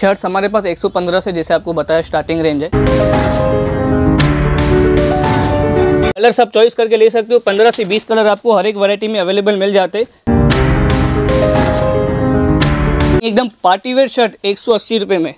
Shirts हमारे पास 115 से जैसे आपको बताया स्टार्टिंग रेंज है कलर आप चॉइस करके ले सकते हो 15 से 20 कलर आपको हर एक वैरायटी में अवेलेबल मिल जाते एकदम पार्टी वेयर शर्ट एक सौ में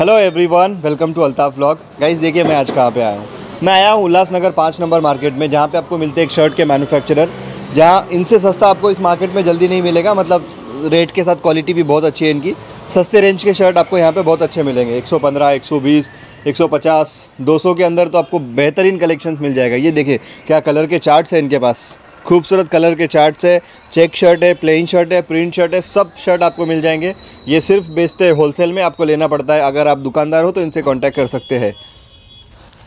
hello everyone welcome to Altaf blog guys देखिए मैं आज कहाँ पे आया हूँ मैं आया हूँ उल्लासनगर पाँच नंबर मार्केट में जहाँ पे आपको मिलते एक शर्ट के मैन्युफैक्चरर जहाँ इनसे सस्ता आपको इस मार्केट में जल्दी नहीं मिलेगा मतलब रेट के साथ क्वालिटी भी बहुत अच्छी है इनकी सस्ते रेंज के शर्ट आपको यहाँ पे बहुत अच्छे मिलेंगे 115, 120, 150, 200 के अंदर तो आपको बेहतरीन कलेक्शंस मिल जाएगा ये देखिए क्या कलर के चार्ट्स हैं इनके पास खूबसूरत कलर के चार्ट्स है चेक शर्ट है प्लेन शर्ट है प्रिंट शर्ट है सब शर्ट आपको मिल जाएंगे ये सिर्फ बेचते हैं होलसेल में आपको लेना पड़ता है अगर आप दुकानदार हो तो इनसे कॉन्टैक्ट कर सकते हैं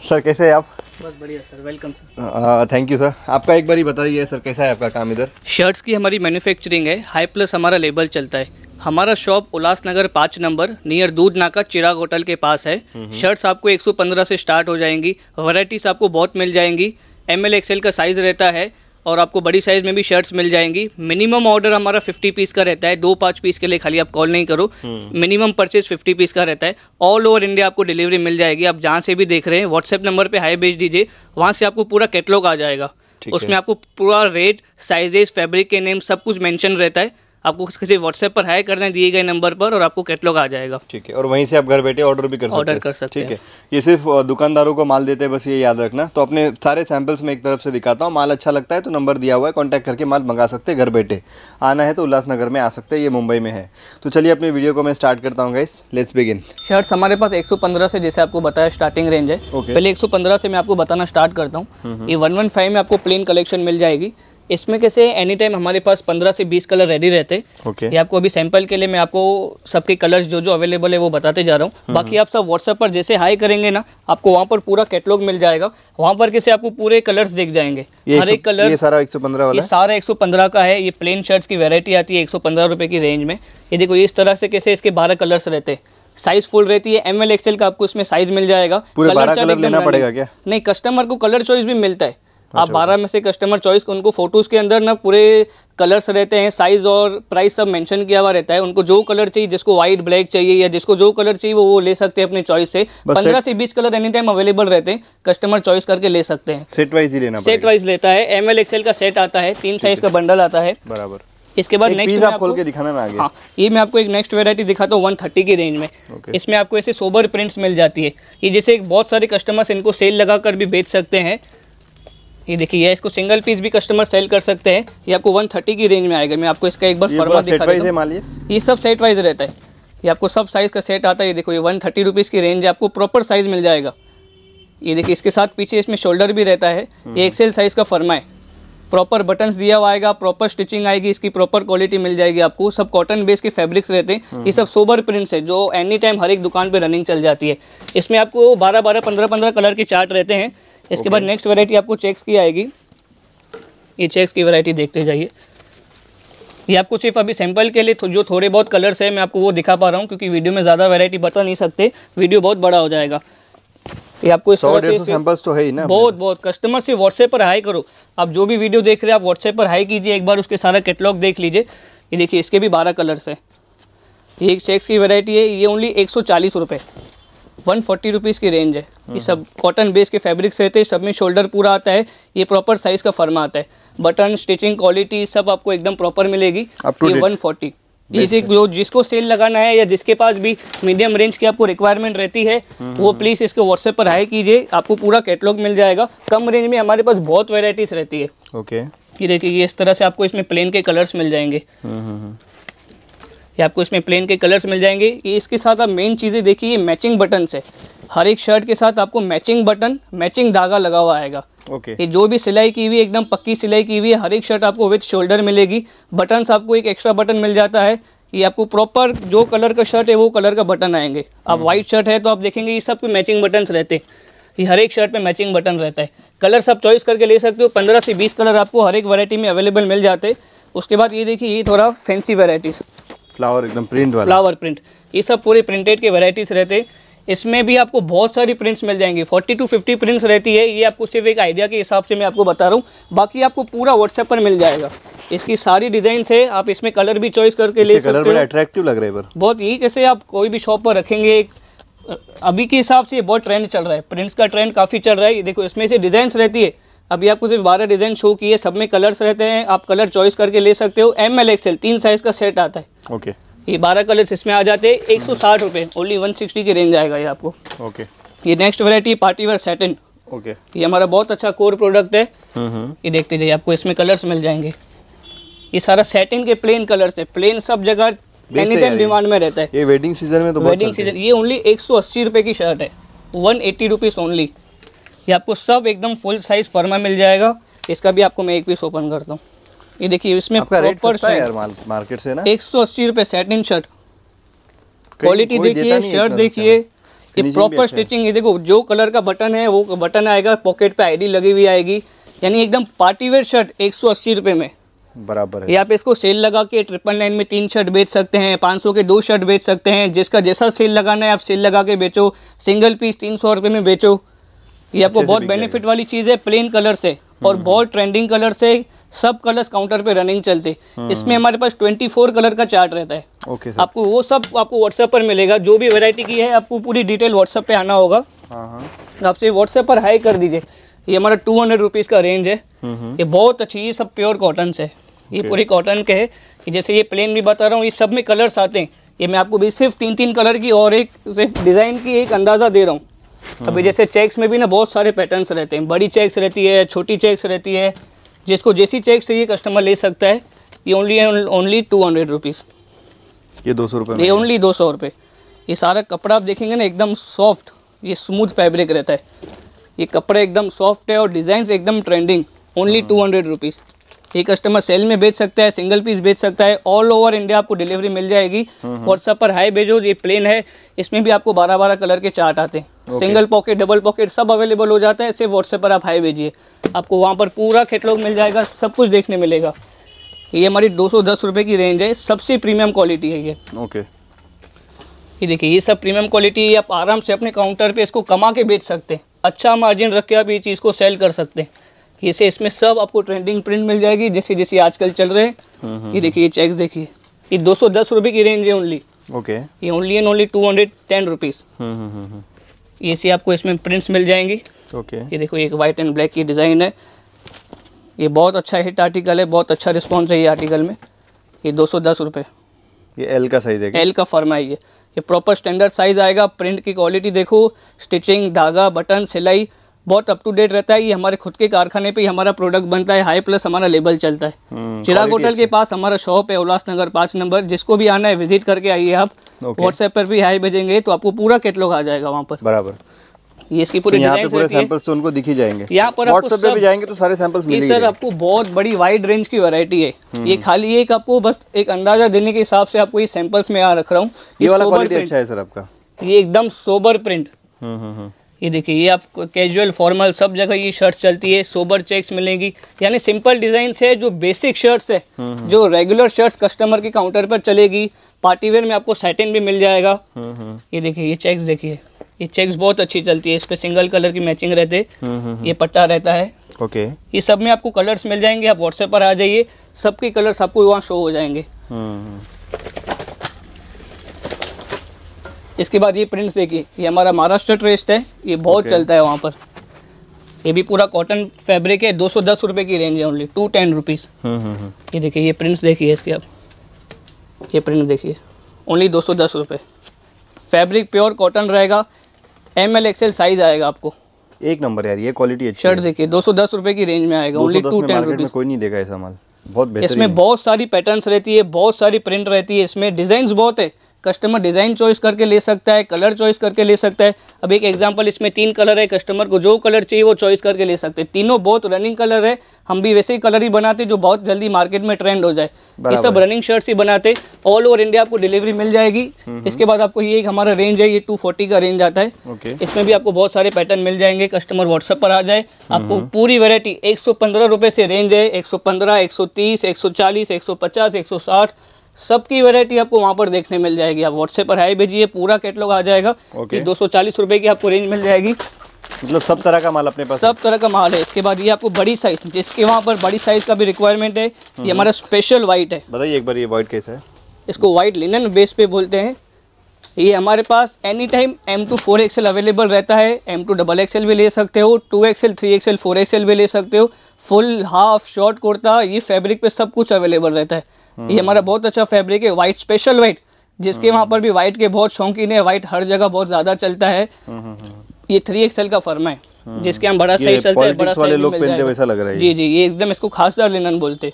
सर कैसे है आप बस बढ़िया sir welcome thank you sir आपका एक बार ही बताइए सर कैसा है आपका काम इधर शर्ट्स की हमारी मैन्युफैक्चरिंग है हाई प्लस हमारा लेबल चलता है हमारा शॉप उल्लासनगर पाँच नंबर नियर दूध नाका चिराग होटल के पास है शर्ट्स आपको 115 से स्टार्ट हो जाएंगी वराइटीज़ आपको बहुत मिल जाएंगी एम एल एक्सएल का साइज़ रहता है और आपको बड़ी साइज़ में भी शर्ट्स मिल जाएंगी मिनिमम ऑर्डर हमारा 50 पीस का रहता है दो पाँच पीस के लिए खाली आप कॉल नहीं करो मिनिमम परचेज 50 पीस का रहता है ऑल ओवर इंडिया आपको डिलीवरी मिल जाएगी आप जहाँ से भी देख रहे हैं व्हाट्सएप नंबर पे हाई भेज दीजिए वहाँ से आपको पूरा कैटलॉग आ जाएगा उसमें आपको पूरा रेट साइजेस फैब्रिक के नेम सब कुछ मैंशन रहता है आपको किसी व्हाट्सएप पर हाई करना है दिए गए नंबर पर और आपको कैटलॉग आ जाएगा ठीक है और वहीं से आप घर बैठे ऑर्डर भी कर सकते ऑर्डर कर सकते ठीक है ये सिर्फ दुकानदारों को माल देते हैं बस ये याद रखना तो अपने सारे सैंपल्स में एक तरफ से दिखाता हूँ माल अच्छा लगता है तो नंबर दिया हुआ है कॉन्टैक्ट करके माल मंगा सकते हैं घर बैठे आना है तो उल्लासनगर में आ सकते हैं ये मुंबई में है तो चलिए अपनी वीडियो को मैं स्टार्ट करता हूँ गाइस लेट्स बिगिन शर्ट्स हमारे पास एक से जैसे आपको बताया स्टार्टिंग रेंज है पहले एक से मैं आपको बताना स्टार्ट करता हूँ हम्म, हम्म। ये वन में आपको प्लेन कलेक्शन मिल जाएगी इसमें कैसे एनी टाइम हमारे पास 15 से 20 कलर रेडी रहते okay. ये आपको अभी सैंपल के लिए मैं आपको सबके कलर्स जो जो अवेलेबल है वो बताते जा रहा हूँ हम्म, बाकी हम्म। आप सब व्हाट्सएप पर जैसे हाई करेंगे ना आपको वहाँ पर पूरा कैटलॉग मिल जाएगा वहाँ पर कैसे आपको पूरे कलर्स देख जाएंगे हर एक कलर ये सारा एक वाला ये सारा एक का है ये प्लेन शर्ट्स की वेरायटी आती है एक सौ की रेंज में ये देखो इस तरह से कैसे इसके बारह कलर्स रहते हैं साइज फुल रहती है एम एल एक्सएल का आपको इसमें साइज मिल जाएगा पूरे कलर, कलर लेना पड़ेगा क्या नहीं कस्टमर को कलर चॉइस भी मिलता है आप अच्छा, बारह अच्छा। में से कस्टमर चॉइस उनको फोटोज़ के अंदर ना पूरे कलर्स रहते हैं साइज़ और प्राइस सब मेंशन किया हुआ रहता है उनको जो कलर चाहिए जिसको व्हाइट ब्लैक चाहिए या जिसको जो कलर चाहिए वो वो ले सकते हैं अपने चॉइस से पंद्रह से बीस कलर एनी टाइम अवेलेबल रहते हैं कस्टमर चॉइस करके ले सकते हैं सेट वाइज ही लेना सेट वाइज लेता है एम एल एक्सएल का सेट आता है तीन साइज का बंडल आता है बराबर इसके बाद नेक्स्ट आप खोल के दिखाना ना आगे हाँ ये मैं आपको एक नेक्स्ट वेरायटी दिखाता हूँ वन थर्टी की रेंज में okay. इसमें आपको ऐसे सोबर प्रिंट्स मिल जाती है ये जैसे बहुत सारे कस्टमर्स इनको सेल लगा कर भी बेच सकते हैं ये देखिए ये इसको सिंगल पीस भी कस्टमर सेल कर सकते हैं ये आपको 130 की रेंज में आएगा मैं आपको इसका एक बार फर्मा दिखा देता हूँ ये सब सेट वाइज रहता है ये आपको सब साइज़ का सेट आता है ये देखो ये वन थर्टी रुपीज़ की रेंज है आपको प्रॉपर साइज़ मिल जाएगा ये देखिए इसके साथ पीछे इसमें शोल्डर भी रहता है हम्म। ये एक्सेल साइज़ का फर्मा है प्रॉपर बटन्स दिया हुआ आएगा प्रॉपर स्टिचिंग आएगी इसकी प्रॉपर क्वालिटी मिल जाएगी आपको सब कॉटन बेस के फैब्रिक्स रहते हैं ये सब सोबर प्रिंट्स है जो एनी टाइम हर एक दुकान पे रनिंग चल जाती है इसमें आपको बारह बारह पंद्रह पंद्रह कलर के चार्ट रहते हैं इसके बाद नेक्स्ट वेरायटी आपको चेक्स की आएगी ये चेक्स की वेरायटी देखते जाइए ये आपको सिर्फ अभी सैंपल के लिए जो थोड़े बहुत कलर्स है मैं आपको वो दिखा पा रहा हूँ क्योंकि वीडियो में ज़्यादा वेरायटी बता नहीं सकते वीडियो बहुत बड़ा हो जाएगा ये आपको इस तरह से सैंपल्स तो है ही ना बहुत बहुत कस्टमर से व्हाट्सएप पर हाई करो आप जो भी वीडियो देख रहे हैं आप व्हाट्सएप पर हाई कीजिए एक बार उसके सारा कैटलॉग देख लीजिए ये देखिए इसके भी बारह कलर्स हैं ये एक चेक्स की वैरायटी है ये ओनली एक सौ चालीस रुपये वन फोर्टी रुपीज़ की रेंज है ये हम्म। सब कॉटन बेस के फैब्रिक्स रहते हैं सब में शोल्डर पूरा आता है ये प्रॉपर साइज़ का फर्मा आता है बटन स्टिचिंग क्वालिटी सब आपको एकदम प्रॉपर मिलेगी ये वन फोर्टी ये जो जिसको सेल लगाना है या जिसके पास भी मीडियम रेंज की आपको रिक्वायरमेंट रहती है हम्म, वो प्लीज़ इसको व्हाट्सएप पर हाई कीजिए आपको पूरा कैटलॉग मिल जाएगा कम रेंज में हमारे पास बहुत वेराइटीज़ रहती है ओके ये देखिए इस तरह से आपको इसमें प्लेन के कलर्स मिल जाएंगे हम्म, हम्म, ये आपको इसमें प्लेन के कलर्स मिल जाएंगे ये इसके साथ आप मेन चीज़ें देखिए मैचिंग बटन है हर एक शर्ट के साथ आपको मैचिंग बटन मैचिंग धागा लगा हुआ आएगा ओके okay. जो भी सिलाई की हुई एकदम पक्की सिलाई की हुई है हर एक शर्ट आपको विथ शोल्डर मिलेगी बटन आपको एक एक्स्ट्रा बटन मिल जाता है ये आपको प्रॉपर जो कलर का शर्ट है वो कलर का बटन आएंगे आप वाइट hmm. शर्ट है तो आप देखेंगे ये सब पे मैचिंग बटन रहते हैं ये हर एक शर्ट पे मैचिंग बटन रहता है कलर सब चॉइस करके ले सकते हो पंद्रह से बीस कलर आपको हर एक वैरायटी में अवेलेबल मिल जाते हैं उसके बाद ये देखिए ये थोड़ा फैंसी वेराइटीज फ्लावर एकदम प्रिंट फ्लावर प्रिंट ये सब पूरे प्रिंटेड के वेराइटीज रहते हैं इसमें भी आपको बहुत सारी प्रिंट्स मिल जाएंगी 40 टू 50 प्रिंट्स रहती है ये आपको सिर्फ एक आइडिया के हिसाब से मैं आपको बता रहा हूँ बाकी आपको पूरा व्हाट्सएप पर मिल जाएगा इसकी सारी डिजाइन है आप इसमें कलर भी चॉइस करके ले सकते अट्रैक्टिव लग रहे बहुत ही कैसे आप कोई भी शॉप पर रखेंगे अभी के हिसाब से बहुत ट्रेंड चल रहा है प्रिंट्स का ट्रेंड काफ़ी चल रहा है देखो इसमें से डिजाइन रहती है अभी आपको सिर्फ बारह डिज़ाइन शो किए सब में कलर्स रहते हैं आप कलर चॉइस करके ले सकते हो एम एल एक्सएल तीन साइज़ का सेट आता है ओके okay. ये बारह कलर्स इसमें आ जाते हैं एक सौ साठ रुपये ओनली वन सिक्सटी की रेंज आएगा ये आपको ओके ये next variety party wear satin okay ये हमारा बहुत अच्छा कोर प्रोडक्ट है हम्म, हम्म। ये देखते जाइए आपको इसमें कलर्स मिल जाएंगे ये सारा सेटिन के प्लेन कलर्स है प्लेन सब जगह एनी टाइम डिमांड में रहता है ये वेडिंग सीजन में तो वेडिंग सीजन ये ओनली एक सौ अस्सी रुपये की शर्ट है वन एट्टी रुपीज़ ओनली ये आपको सब एकदम फुल साइज़ फर्मा मिल जाएगा इसका भी आपको मैं एक पीस ओपन करता हूँ ये देखिए इसमें प्रॉपर मार्केट से ना एक सौ अस्सी रुपये सेटिन शर्ट क्वालिटी देखिए शर्ट देखिए ये प्रॉपर अच्छा स्टिचिंग ये देखो जो कलर का बटन है वो बटन आएगा पॉकेट पे आईडी लगी हुई आएगी यानी एकदम पार्टी वेयर शर्ट एक सौ अस्सी रुपये में बराबर है आप इसको सेल लगा के ट्रिपल नाइन में तीन शर्ट बेच सकते हैं पाँच सौ के दो शर्ट बेच सकते हैं जिसका जैसा सेल लगाना है आप सेल लगा के बेचो सिंगल पीस तीन सौ रुपये में बेचो ये आपको बहुत बेनिफिट वाली चीज़ है प्लेन कलर से और हम्म, बहुत ट्रेंडिंग हम्म। कलर से सब कलर्स काउंटर पे रनिंग चलते हम्म। इसमें हमारे पास 24 कलर का चार्ट रहता है ओके सर। आपको वो सब आपको व्हाट्सएप पर मिलेगा जो भी वेरायटी की है आपको पूरी डिटेल व्हाट्सएप पे आना होगा हाँ, हाँ। तो आपसे व्हाट्सएप पर हाई कर दीजिए ये हमारा टू हंड्रेड रुपीज़ का रेंज है हम्म, हम्म। ये बहुत अच्छी ये सब प्योर कॉटन से ये पूरे कॉटन के है जैसे ये प्लेन भी बता रहा हूँ ये सब में कलर्स आते हैं ये मैं आपको भी सिर्फ तीन तीन कलर की और एक सिर्फ डिज़ाइन की एक अंदाज़ा दे रहा हूँ अभी जैसे चेक्स में भी ना बहुत सारे पैटर्न्स रहते हैं बड़ी चेक्स रहती है छोटी चेक्स रहती है जिसको जैसी चेक से ये कस्टमर ले सकता है ये only only two hundred rupees ये दो सौ रुपये ये ओनली दो सौ रुपये ये सारा कपड़ा आप देखेंगे ना एकदम सॉफ्ट ये स्मूथ फैब्रिक रहता है ये कपड़े एकदम सॉफ्ट है और डिज़ाइन एकदम trending only two hundred rupees ये कस्टमर सेल में बेच सकता है सिंगल पीस बेच सकता है ऑल ओवर इंडिया आपको डिलीवरी मिल जाएगी व्हाट्सअप हाँ। पर हाई भेजो ये प्लेन है इसमें भी आपको बारह बारह कलर के चार्ट आते हैं सिंगल पॉकेट डबल पॉकेट सब अवेलेबल हो जाता है सिर्फ व्हाट्सएप पर आप हाई भेजिए आपको वहाँ पर पूरा कैटलॉग मिल जाएगा सब कुछ देखने मिलेगा ये हमारी दो सौ की रेंज है सबसे प्रीमियम क्वालिटी है ये ओके ये देखिए ये सब प्रीमियम क्वालिटी आप आराम से अपने काउंटर पे इसको कमा के बेच सकते हैं अच्छा मार्जिन रख के आप ये चीज़ को सेल कर सकते हैं जैसे इसमें सब आपको ट्रेंडिंग प्रिंट मिल जाएगी जैसे जैसे आजकल चल रहे हैं हम्म, हम्म, ये देखिए ये चेक देखिए ये दो सौ दस रुपये की रेंज है ओनली ओके ये only and only two hundred ten rupees ये सी आपको इसमें प्रिंट्स मिल जाएंगी ओके ये देखो एक वाइट एंड ब्लैक की डिज़ाइन है ये बहुत अच्छा हिट आर्टिकल है बहुत अच्छा रिस्पॉन्स है ये आर्टिकल में ये दो सौ दस ये एल का साइज़ है एल का फर्मा है ये ये प्रॉपर स्टैंडर्ड साइज़ आएगा प्रिंट की क्वालिटी देखो स्टिचिंग धागा बटन सिलाई बहुत अप टू डेट रहता है ये हमारे खुद के कारखाने पे ही हमारा प्रोडक्ट बनता है हाई प्लस हमारा लेबल चलता है हम्म, चिराग होटल के पास हमारा शॉप है उल्लासनगर पाँच नंबर जिसको भी आना है विजिट करके आइए आप व्हाट्सएप पर भी हाई भेजेंगे तो आपको पूरा कैटलॉग आ जाएगा वहाँ पर बराबर ये इसकी तो पूरी तो पूरे सैंपल्स तो उनको दिखी जाएंगे यहाँ पर व्हाट्सएप पे भी जाएंगे तो सारे सैंपल्स मिलेंगे सर आपको बहुत बड़ी वाइड रेंज की वैरायटी है हम्म। ये खाली एक आपको बस एक अंदाजा देने के हिसाब से आपको ये सैंपल्स में यहाँ रख रहा हूँ ये वाला क्वालिटी अच्छा है सर आपका ये एकदम सोबर प्रिंट ये देखिए ये आपको कैजुअल फॉर्मल सब जगह ये शर्ट चलती है सोबर चेक्स मिलेंगी यानी सिंपल डिजाइन है जो बेसिक शर्ट्स है हम्म, हम्म। जो रेगुलर शर्ट्स कस्टमर के काउंटर पर चलेगी पार्टीवेयर में आपको सेटिन भी मिल जाएगा हम्म, ये देखिए ये चेक्स देखिए ये चेक्स बहुत अच्छी चलती है इस पर सिंगल कलर की मैचिंग रहते ये पट्टा रहता है ओके ये सब में आपको कलर्स मिल जाएंगे आप व्हाट्सएप पर आ जाइए सबके कलर्स आपको वहाँ शो हो जाएंगे इसके बाद ये प्रिंट्स देखिए ये हमारा महाराष्ट्र ट्रेस्ट है ये बहुत okay. चलता है वहाँ पर ये भी पूरा कॉटन फैब्रिक है दो सौ दस रुपये की रेंज है ओनली टू टेन रुपीज़ ये देखिए ये प्रिंट्स देखिए इसके आप ये प्रिंट देखिए ओनली दो सौ दस रुपये फैब्रिक प्योर कॉटन रहेगा एम एल एक्सएल साइज आएगा आपको एक नंबर यार ये क्वालिटी अच्छी शर्ट देखिए दो सौ दस रुपये की रेंज में आएगा ओनली टू टेन रुपीज़ कोई नहीं देगा ऐसा माल बहुत इसमें बहुत सारी पैटर्न्स रहती है बहुत सारी प्रिंट रहती है इसमें डिज़ाइन बहुत है कस्टमर डिज़ाइन चॉइस करके ले सकता है कलर चॉइस करके ले सकता है अब एक एग्जांपल इसमें तीन कलर है कस्टमर को जो कलर चाहिए वो चॉइस करके ले सकते हैं तीनों बहुत रनिंग कलर है हम भी वैसे ही कलर ही बनाते जो बहुत जल्दी मार्केट में ट्रेंड हो जाए ये सब रनिंग शर्ट्स ही बनाते ऑल ओवर इंडिया आपको डिलीवरी मिल जाएगी हम्म, इसके हम्म। बाद आपको ये एक हमारा रेंज है ये टू का रेंज आता है इसमें भी आपको बहुत सारे पैटर्न मिल जाएंगे कस्टमर व्हाट्सअप पर आ जाए हम्म, आपको पूरी वेरायटी एक सौ से रेंज है एक सौ पंद्रह एक सौ तीस एक सौ चालीस एक सौ पचास एक सौ साठ सबकी वैरायटी आपको वहाँ पर देखने मिल जाएगी आप व्हाट्सएप पर हाई भेजिए पूरा कैटलॉग आ जाएगा ओके दो सौ की आपको रेंज मिल जाएगी मतलब सब तरह का माल अपने पास सब तरह का माल है इसके बाद ये आपको बड़ी साइज जिसके वहाँ पर बड़ी साइज का भी रिक्वायरमेंट है ये हम्म। हमारा स्पेशल वाइट है बताइए एक बार ये वाइट कैसा है इसको वाइट लिनन बेस पे बोलते हैं ये हमारे पास any time M two four XL available रहता है एम टू डबल एक्सएल भी ले सकते हो two XL three XL four XL भी ले सकते हो फुल हाफ शॉर्ट कुर्ता ये फैब्रिक पे सब कुछ अवेलेबल रहता है ये हमारा बहुत अच्छा फैब्रिक है व्हाइट स्पेशल व्हाइट जिसके हम्म। वहाँ पर भी व्हाइट के बहुत शौकीन है व्हाइट हर जगह बहुत ज्यादा चलता है हम्म, हम्म, ये थ्री एक्सएल का फर्मा है जिसके हम बड़ा सही चलते हैं बड़ा वाले लोग पहनते वैसा लग रहा है जी जी ये एकदम इसको खासदार लिनन बोलते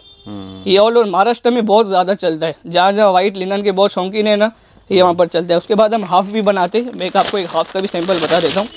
ये ऑल ओवर महाराष्ट्र में बहुत ज्यादा चलता है जहाँ जहाँ व्हाइट लिनन के बहुत शौकीन है ना ये वहाँ पर चलता है उसके बाद हम हाफ भी बनाते हैं मैं आपको एक हाफ का भी सैंपल बता देता हूँ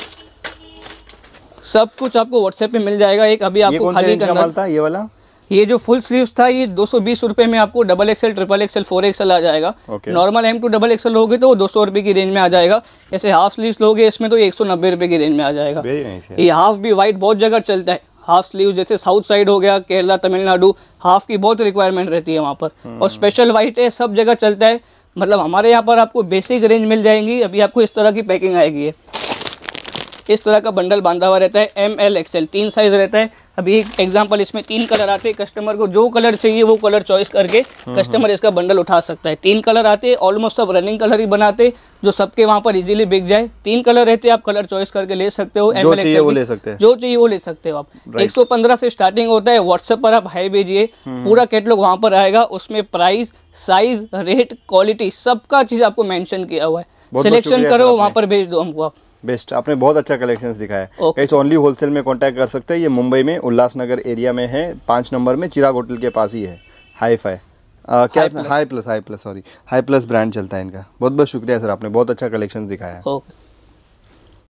सब कुछ आपको व्हाट्सएप पे मिल जाएगा एक अभी आपको खाली करना था ये वाला ये जो फुल स्लीव्स था ये दो सौ बीस में आपको double XL triple XL four XL आ जाएगा normal M two double XL लोगे तो वो दो सौ रुपए की रेंज में आ जाएगा जैसे हाफ स्लीव्स लोगे इसमें तो एक सौ नब्बे रुपए की रेंज में आ जाएगा ये हाफ भी वाइट बहुत जगह चलता है हाफ स्लीव जैसे साउथ साइड हो गया केरला तमिलनाडु हाफ की बहुत रिक्वायरमेंट रहती है वहाँ पर hmm. और स्पेशल वाइट है सब जगह चलता है मतलब हमारे यहाँ पर आपको बेसिक रेंज मिल जाएंगी अभी आपको इस तरह की पैकिंग आएगी है इस तरह का बंडल बांधा हुआ रहता है एम एल एक्सएल तीन साइज रहता है अभी एक एग्जाम्पल इसमें तीन कलर आते हैं कस्टमर को जो कलर चाहिए वो कलर चॉइस करके कस्टमर हम्म, हम्म। इसका बंडल उठा सकता है तीन कलर आते हैं ऑलमोस्ट सब रनिंग कलर ही बनाते जो सबके वहाँ पर इजीली बिक जाए तीन कलर रहते आप कलर चॉइस करके ले सकते हो जो चाहिए वो ले सकते हैं जो चाहिए वो ले सकते हो आप एक सौ पंद्रह से स्टार्टिंग होता है व्हाट्सएप पर आप हाई भेजिए हम्म। पूरा कैटलॉग वहाँ पर आएगा उसमें प्राइस साइज रेट क्वालिटी सबका चीज़ आपको मैंशन किया हुआ है सिलेक्शन करो वहाँ पर भेज दो हमको आप बेस्ट आपने बहुत अच्छा कलेक्शन दिखाया है इस ओनली होलसेल में कॉन्टैक्ट कर सकते हैं ये मुंबई में उल्लासनगर एरिया में है पाँच नंबर में चिराग होटल के पास ही है हाई फाई आ, क्या hi plus hi plus sorry hi plus brand चलता है इनका बहुत बहुत शुक्रिया सर आपने बहुत अच्छा कलेक्शन दिखाया है